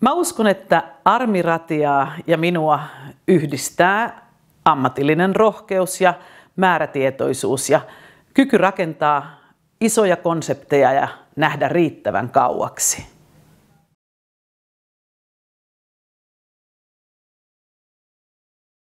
Mä uskon, että armiratiaa ja minua yhdistää ammatillinen rohkeus ja määrätietoisuus ja kyky rakentaa isoja konsepteja ja nähdä riittävän kauaksi.